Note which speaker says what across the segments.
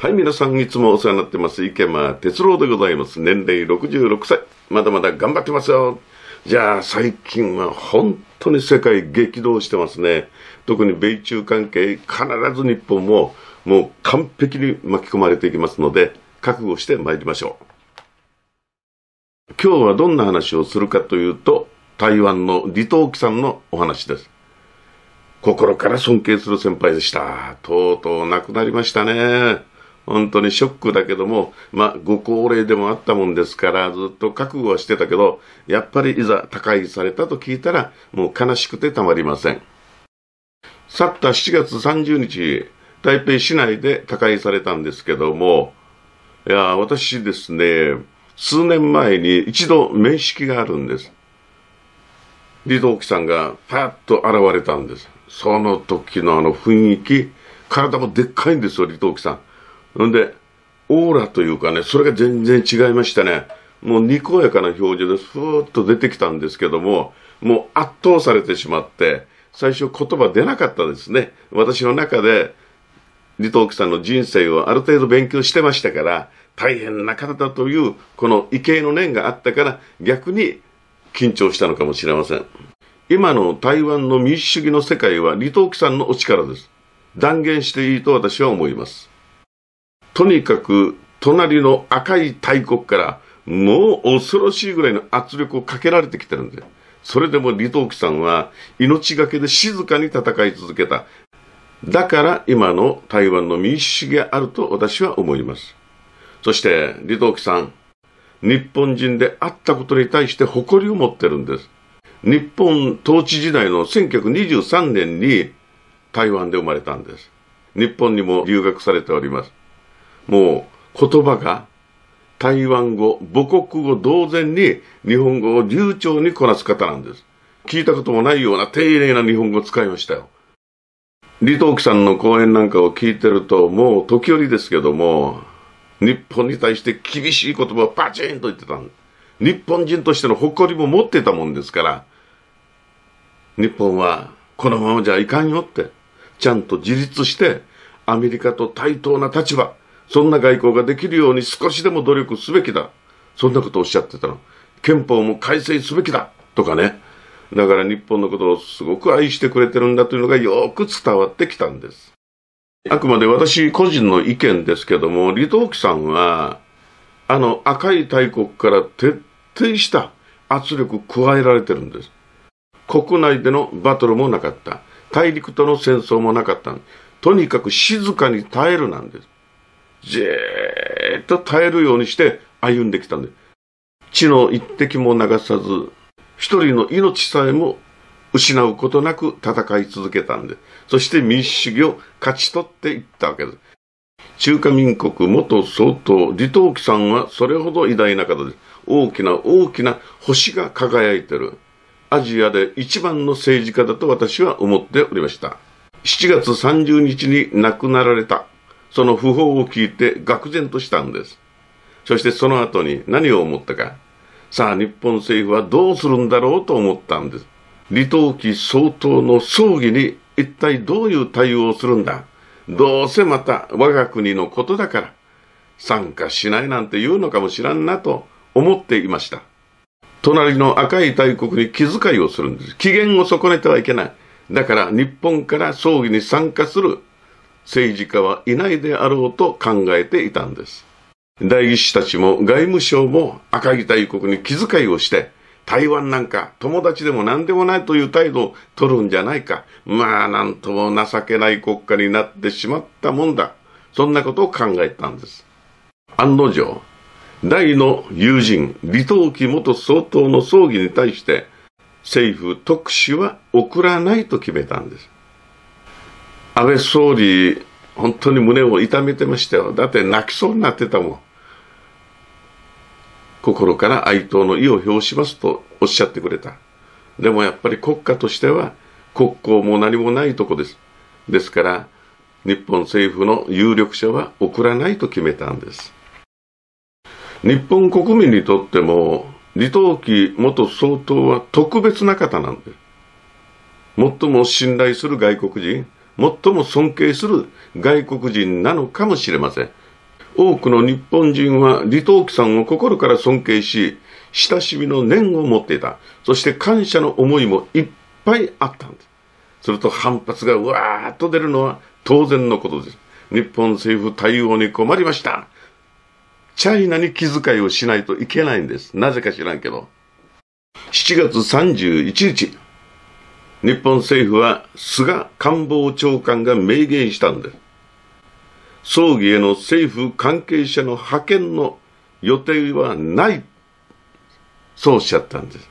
Speaker 1: はい、皆さんいつもお世話になってます。池間哲郎でございます。年齢66歳。まだまだ頑張ってますよ。じゃあ、最近は本当に世界激動してますね。特に米中関係、必ず日本ももう完璧に巻き込まれていきますので、覚悟して参りましょう。今日はどんな話をするかというと、台湾の李登輝さんのお話です。心から尊敬する先輩でした。とうとう亡くなりましたね。本当にショックだけども、まあ、ご高齢でもあったもんですから、ずっと覚悟はしてたけど、やっぱりいざ他界されたと聞いたら、もう悲しくてたまりません。去った7月30日、台北市内で他界されたんですけども、いや、私ですね、数年前に一度面識があるんです。李登輝さんがパッと現れたんです。その時のあの雰囲気、体もでっかいんですよ、李登輝さん。んで、オーラというかね、それが全然違いましたね。もうにこやかな表情でふーっと出てきたんですけども、もう圧倒されてしまって、最初言葉出なかったですね。私の中で、李登輝さんの人生をある程度勉強してましたから、大変な方だという、この畏敬の念があったから、逆に緊張したのかもしれません。今の台湾の民主主義の世界は、李登輝さんのお力です。断言していいと私は思います。とにかく隣の赤い大国からもう恐ろしいぐらいの圧力をかけられてきてるんで、それでも李登輝さんは命がけで静かに戦い続けた。だから今の台湾の民主主義があると私は思います。そして李登輝さん、日本人であったことに対して誇りを持ってるんです。日本統治時代の1923年に台湾で生まれたんです。日本にも留学されております。もう言葉が台湾語、母国語同然に日本語を流暢にこなす方なんです。聞いたこともないような丁寧な日本語を使いましたよ。李登輝さんの講演なんかを聞いてると、もう時折ですけども、日本に対して厳しい言葉をパチンと言ってたんです。日本人としての誇りも持ってたもんですから、日本はこのままじゃいかんよって、ちゃんと自立して、アメリカと対等な立場、そんな外交ができるように少しでも努力すべきだ。そんなことをおっしゃってたの。憲法も改正すべきだとかね。だから日本のことをすごく愛してくれてるんだというのがよく伝わってきたんです。あくまで私個人の意見ですけども、李登輝さんは、あの赤い大国から徹底した圧力加えられてるんです。国内でのバトルもなかった。大陸との戦争もなかった。とにかく静かに耐えるなんです。じーっと耐えるようにして歩んできたんで、血の一滴も流さず、一人の命さえも失うことなく戦い続けたんで、そして民主主義を勝ち取っていったわけです。中華民国元総統李登輝さんはそれほど偉大な方です。大きな大きな星が輝いてる。アジアで一番の政治家だと私は思っておりました。7月30日に亡くなられたその訃報を聞いて愕然としたんです。そしてその後に何を思ったか。さあ、日本政府はどうするんだろうと思ったんです。李登輝総統の葬儀に一体どういう対応をするんだ。どうせまた我が国のことだから、参加しないなんて言うのかもしらんなと思っていました。隣の赤い大国に気遣いをするんです。機嫌を損ねてはいけない。だから日本から葬儀に参加する政治家はいないであろうと考えていたんです。代議士たちも外務省も赤木大国に気遣いをして、台湾なんか友達でも何でもないという態度を取るんじゃないか。まあなんとも情けない国家になってしまったもんだ。そんなことを考えたんです。案の定、大の友人、李登輝元総統の葬儀に対して、政府特使は送らないと決めたんです。安倍総理、本当に胸を痛めてましたよ。だって泣きそうになってたもん。心から哀悼の意を表しますとおっしゃってくれた。でもやっぱり国家としては国交も何もないとこです。ですから、日本政府の有力者は送らないと決めたんです。日本国民にとっても、李登輝元総統は特別な方なんで、最も信頼する外国人、最も尊敬する外国人なのかもしれません。多くの日本人は李登輝さんを心から尊敬し、親しみの念を持っていた。そして感謝の思いもいっぱいあったんです。すると反発がうわーっと出るのは当然のことです。日本政府対応に困りました。チャイナに気遣いをしないといけないんです。なぜか知らんけど。7月31日。日本政府は菅官房長官が明言したんです。葬儀への政府関係者の派遣の予定はない。そうおっしゃったんです。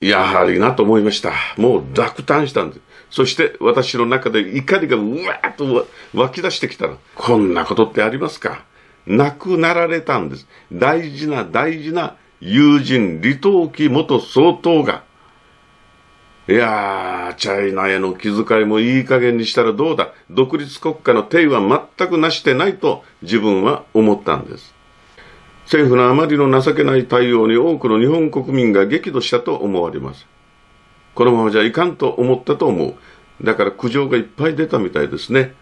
Speaker 1: やはりなと思いました。もう落胆したんです。そして私の中で怒りがうわーっと湧き出してきたら、こんなことってありますか亡くなられたんです。大事な大事な友人、李登輝元総統がいやー、チャイナへの気遣いもいい加減にしたらどうだ。独立国家の定は全くなしてないと自分は思ったんです。政府のあまりの情けない対応に多くの日本国民が激怒したと思われます。このままじゃいかんと思ったと思う。だから苦情がいっぱい出たみたいですね。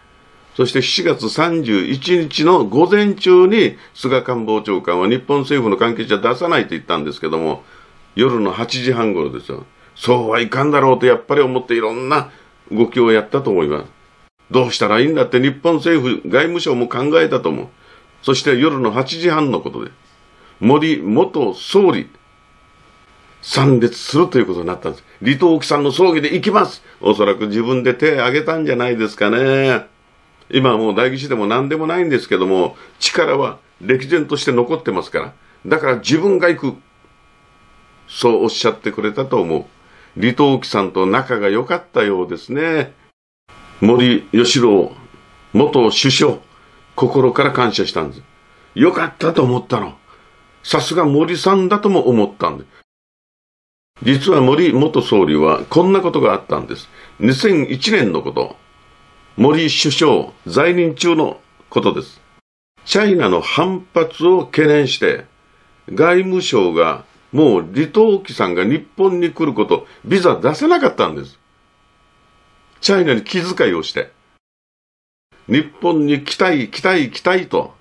Speaker 1: そして7月31日の午前中に菅官房長官は日本政府の関係者出さないと言ったんですけども、夜の8時半頃ですよ。そうはいかんだろうとやっぱり思っていろんな動きをやったと思います。どうしたらいいんだって日本政府、外務省も考えたと思う。そして夜の8時半のことで、森元総理、参列するということになったんです。李登輝さんの葬儀で行きますおそらく自分で手を挙げたんじゃないですかね。今はもう代議士でも何でもないんですけども、力は歴然として残ってますから。だから自分が行く。そうおっしゃってくれたと思う。李登輝さんと仲が良かったようですね。森喜朗元首相、心から感謝したんです。良かったと思ったの。さすが森さんだとも思ったんです。実は森元総理はこんなことがあったんです。2001年のこと。森首相在任中のことです。チャイナの反発を懸念して、外務省がもう李登輝さんが日本に来ること、ビザ出せなかったんです。チャイナに気遣いをして。日本に来たい、来たい、来たいと、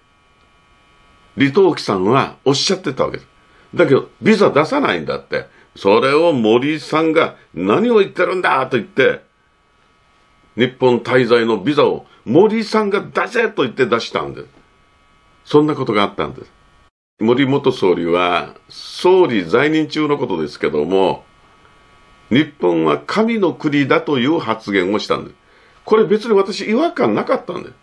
Speaker 1: 李登輝さんはおっしゃってたわけです。だけど、ビザ出さないんだって。それを森さんが何を言ってるんだと言って、日本滞在のビザを森さんが出せと言って出したんです。そんなことがあったんです。森元総理は、総理在任中のことですけども、日本は神の国だという発言をしたんです。これ別に私違和感なかったんです。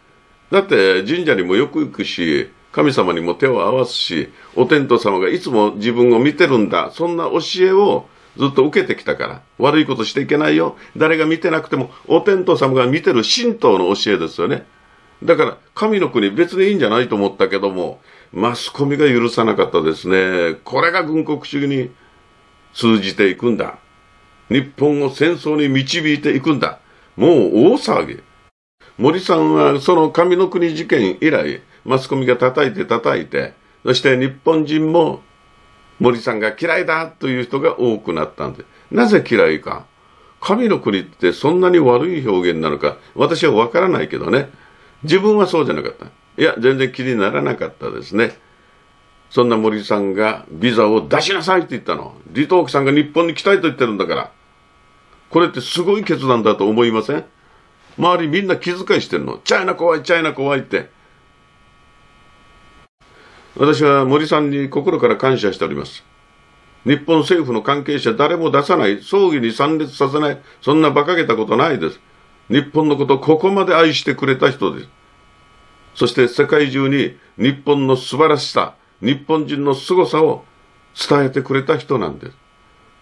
Speaker 1: だって神社にもよく行くし、神様にも手を合わすし、お天道様がいつも自分を見てるんだ。そんな教えをずっと受けてきたから。悪いことしていけないよ。誰が見てなくても、お天道様が見てる神道の教えですよね。だから、神の国別にいいんじゃないと思ったけども、マスコミが許さなかったですね。これが軍国主義に通じていくんだ。日本を戦争に導いていくんだ。もう大騒ぎ。森さんはその上の国事件以来、マスコミが叩いて叩いて、そして日本人も森さんが嫌いだという人が多くなったんで、なぜ嫌いか。神の国ってそんなに悪い表現なのか、私はわからないけどね。自分はそうじゃなかった。いや、全然気にならなかったですね。そんな森さんがビザを出しなさいって言ったの。李登輝さんが日本に来たいと言ってるんだから。これってすごい決断だと思いません周りみんな気遣いしてるの。チャイナ怖い、チャイナ怖いって。私は森さんに心から感謝しております。日本政府の関係者誰も出さない、葬儀に参列させない、そんな馬鹿げたことないです。日本のことをここまで愛してくれた人です。そして世界中に日本の素晴らしさ、日本人の凄さを伝えてくれた人なんです。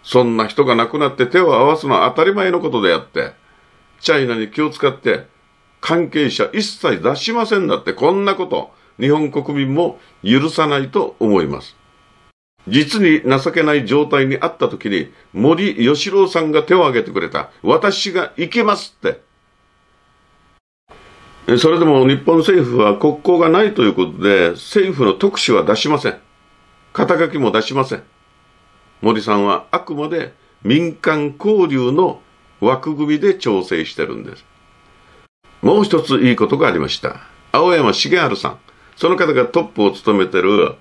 Speaker 1: そんな人が亡くなって手を合わすのは当たり前のことであって、チャイナに気を使って関係者一切出しませんだってこんなこと、日本国民も許さないと思います。実に情けない状態にあった時に森喜朗さんが手を挙げてくれた。私が行きますって。それでも日本政府は国交がないということで、政府の特使は出しません。肩書きも出しません。森さんはあくまで民間交流の枠組みで調整してるんです。もう一ついいことがありました。青山茂春さん。その方がトップを務めてる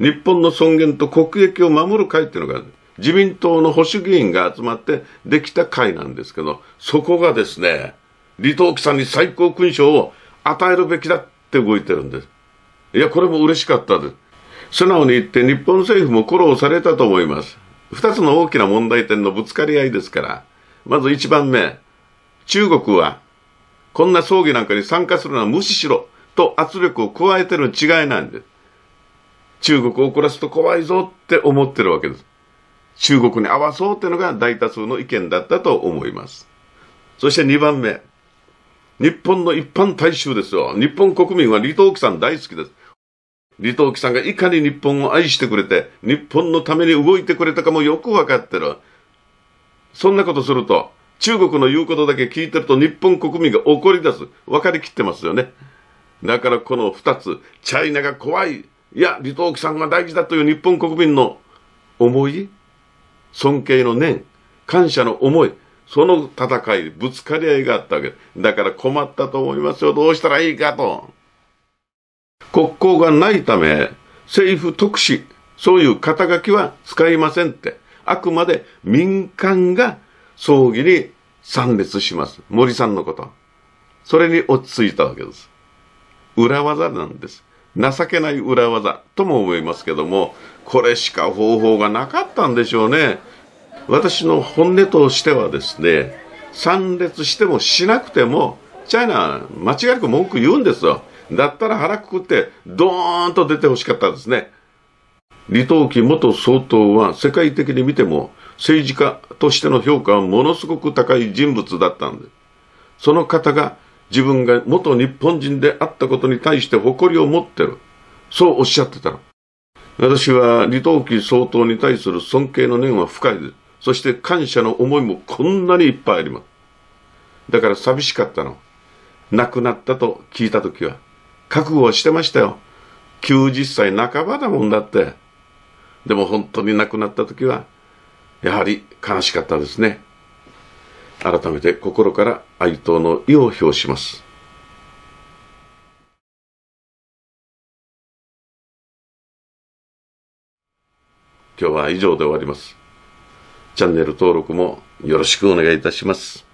Speaker 1: 日本の尊厳と国益を守る会っていうのが自民党の保守議員が集まってできた会なんですけど、そこがですね、李登輝さんに最高勲章を与えるべきだって動いてるんです。いや、これも嬉しかったです。素直に言って日本政府も苦労されたと思います。二つの大きな問題点のぶつかり合いですから、まず一番目、中国は、こんな葬儀なんかに参加するのは無視しろと圧力を加えてる違いなんです。中国を怒らすと怖いぞって思ってるわけです。中国に合わそうっていうのが大多数の意見だったと思います。そして2番目。日本の一般大衆ですよ。日本国民は李登輝さん大好きです。李登輝さんがいかに日本を愛してくれて、日本のために動いてくれたかもよくわかってる。そんなことすると、中国の言うことだけ聞いてると日本国民が怒り出す。分かりきってますよね。だからこの二つ、チャイナが怖い。いや、李登輝さんが大事だという日本国民の思い、尊敬の念、感謝の思い、その戦い、ぶつかり合いがあったわけだから困ったと思いますよ。どうしたらいいかと。国交がないため、政府特使、そういう肩書きは使いませんって。あくまで民間が葬儀に参列します。森さんのこと。それに落ち着いたわけです。裏技なんです。情けない裏技とも思いますけども、これしか方法がなかったんでしょうね。私の本音としてはですね、参列してもしなくても、チャイナ、間違いなく文句言うんですよ。だったら腹くくって、ドーンと出てほしかったですね。李登輝元総統は世界的に見ても政治家としての評価はものすごく高い人物だったんです。その方が自分が元日本人であったことに対して誇りを持ってる。そうおっしゃってたの。私は李登輝総統に対する尊敬の念は深いです。そして感謝の思いもこんなにいっぱいあります。だから寂しかったの。亡くなったと聞いた時は、覚悟はしてましたよ。90歳半ばだもんだって。でも本当に亡くなった時は、やはり悲しかったですね。改めて心から哀悼の意を表します。今日は以上で終わります。チャンネル登録もよろしくお願いいたします。